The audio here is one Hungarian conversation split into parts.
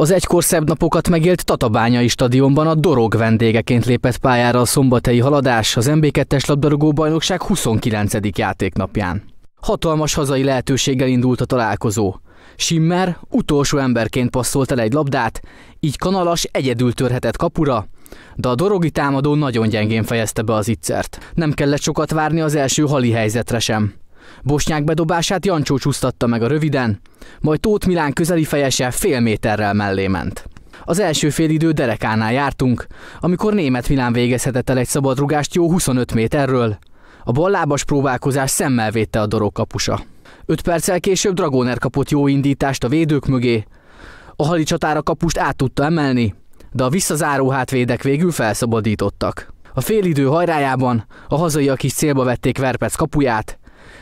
Az egykor szebb napokat megélt Tatabányai stadionban a Dorog vendégeként lépett pályára a szombatei haladás az MB2-es labdarúgó bajnokság 29. játéknapján. Hatalmas hazai lehetőséggel indult a találkozó. Simmer utolsó emberként passzolt el egy labdát, így kanalas egyedül törhetett kapura, de a dorogi támadó nagyon gyengén fejezte be az ittszert. Nem kellett sokat várni az első hali helyzetre sem. Bosnyák bedobását Jancsó csúsztatta meg a röviden, majd Tóth Milán közeli fejese fél méterrel mellé ment. Az első idő derekánál jártunk, amikor német Milán végezhetett el egy szabadrugást jó 25 méterről. A ballábas próbálkozás szemmel védte a dorok kapusa. 5 perccel később Dragóner kapott jó indítást a védők mögé. A csatára kapust át tudta emelni, de a visszazáró hátvédek végül felszabadítottak. A félidő hajrájában a hazaiak is célba vették Verpec kapuját,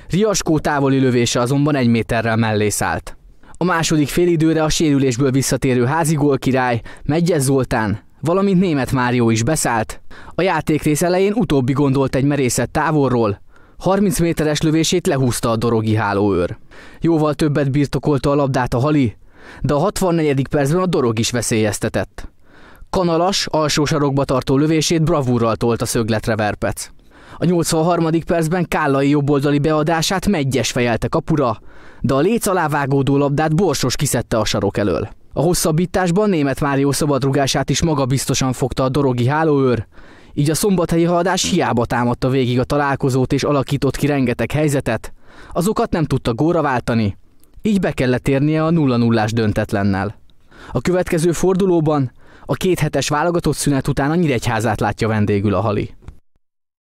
Riaskó távoli lövése azonban egy méterrel mellé szállt. A második félidőre a sérülésből visszatérő házigól király, Megyes Zoltán, valamint német Márió is beszállt. A játékrész elején utóbbi gondolt egy merészet távolról, 30 méteres lövését lehúzta a dorogi hálóőr. Jóval többet birtokolta a labdát a hali, de a 64. percben a dorog is veszélyeztetett. Kanalas, alsó sarokba tartó lövését bravúrral tolt a szögletre Verpec. A 83. percben Kállai jobboldali beadását meggyes fejelte kapura, de a léc alávágódó labdát Borsos kiszedte a sarok elől. A hosszabbításban német Mário szabadrugását is maga biztosan fogta a dorogi hálóőr, így a szombathelyi haladás hiába támadta végig a találkozót és alakított ki rengeteg helyzetet, azokat nem tudta góra váltani, így be kellett érnie a 0-0-ás döntetlennel. A következő fordulóban a két hetes válogatott szünet után a Nyíregyházát látja vendégül a hali.